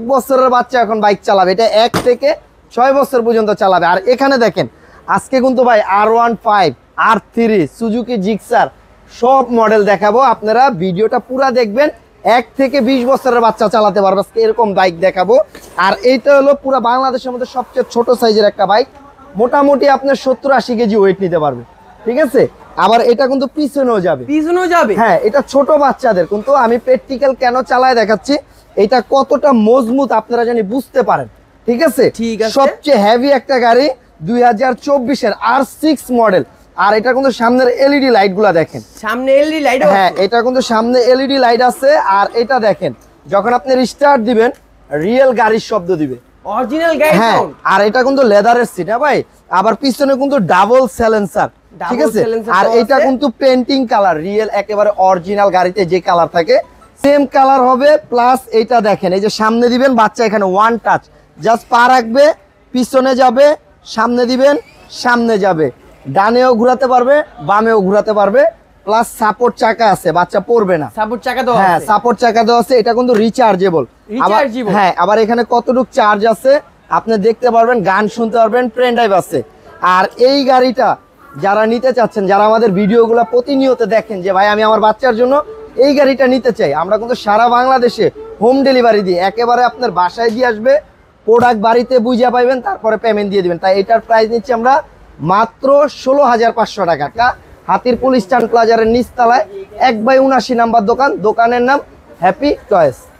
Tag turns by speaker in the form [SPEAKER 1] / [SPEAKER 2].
[SPEAKER 1] এক বছরের বাচ্চা এখন বাইক চালাবে এটা এক থেকে ছয় বছর পর্যন্ত চালাবে আর এখানে দেখেন আজকে কিন্তু ভাই আর ওয়ান ফাইভ আর থ্রি সুজুকি জিক্সার সব মডেল দেখাবো আপনারা ভিডিওটা পুরা দেখবেন এক থেকে ২০ বছরের বাচ্চা চালাতে পারবে আজকে এরকম বাইক দেখাবো আর এইটা হলো পুরো বাংলাদেশের মধ্যে সবচেয়ে ছোট সাইজের একটা বাইক মোটামুটি আপনার সত্তর আশি কেজি ওয়েট নিতে পারবে ঠিক আছে আবার এটা কিন্তু পিছনেও যাবে পিছনেও যাবে হ্যাঁ এটা ছোট বাচ্চাদের কিন্তু আমি প্র্যাকটিক্যাল কেন চালায় দেখাচ্ছি এটা কতটা মজবুত আপনারা জানি বুঝতে পারেন ঠিক আছে সবচেয়ে হেভি একটা গাড়ি দুই হাজার চব্বিশের আর সিক্স মডেল আর এটা কিন্তু সামনের এলইডি লাইট গুলা দেখেন সামনে এলইডি লাইট e হ্যাঁ এটা কিন্তু সামনে এলইডি লাইট e আছে আর এটা দেখেন যখন আপনি স্টার্ট দিবেন রিয়েল গাড়ির শব্দ দিবে অরিজিনাল গাড়ি হ্যাঁ আর এটা কিন্তু লেদারের সিট হ্যাঁ ভাই আবার পিছনে কিন্তু ডাবল সাইলেন্সার ঠিক আছে আর এটা কিন্তু পেন্টিং কালার রিয়েল একেবারে অরিজিনাল গাড়িতে যে কালার থাকে সেম কালার হবে প্লাস এইটা দেখেন এই যে সামনে দিবেন বাচ্চা এখানে ওয়ান টাচ জাস্ট পা রাখবে পিছনে যাবে সামনে দিবেন সামনে যাবে ডানেও ঘুরাতে পারবে বামেও ঘুরাতে পারবে প্লাস সাপোর্ট চাকা আছে বাচ্চা পড়বে না সাপোর্ট চাকা দেওয়া হ্যাঁ সাপোর্ট চাকা দেওয়া আছে এটা কিন্তু রিচার্জেবল আবার হ্যাঁ আবার এখানে কতটুক চার্জ আছে আপনি দেখতে পারবেন গান শুনতে পারবেন ট্রেন ড্রাইভ আছে আর এই গাড়িটা যারা নিতে চাচ্ছেন যারা আমাদের ভিডিওগুলো প্রতিনিয়ত দেখেন যে ভাই আমি আমার বাচ্চার জন্য এই গাড়িটা নিতে চাই আমরা কিন্তু সারা বাংলাদেশে হোম ডেলিভারি দিয়ে একেবারে আপনার বাসায় দিয়ে আসবে প্রোডাক্ট বাড়িতে বুঝে পাইবেন তারপরে পেমেন্ট দিয়ে দেবেন তাই এটার প্রাইস নিচ্ছি আমরা মাত্র ষোলো হাজার পাঁচশো টাকা হাতিরপুল স্ট্যান্ড প্লাজারের নিচতলায় এক বাই উনাশি নাম্বার দোকান দোকানের নাম হ্যাপি টয়েস